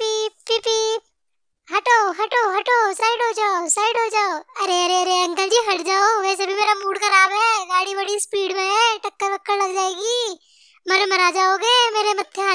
पीप पीप पीप हटो हटो हटो साइड हो जाओ साइड हो जाओ अरे अरे अरे अंकल जी हट जाओ वैसे भी मेरा मूड खराब है गाड़ी बड़ी स्पीड में है टक्कर वक्कर लग जाएगी मरे मरा जाओगे मेरे मथे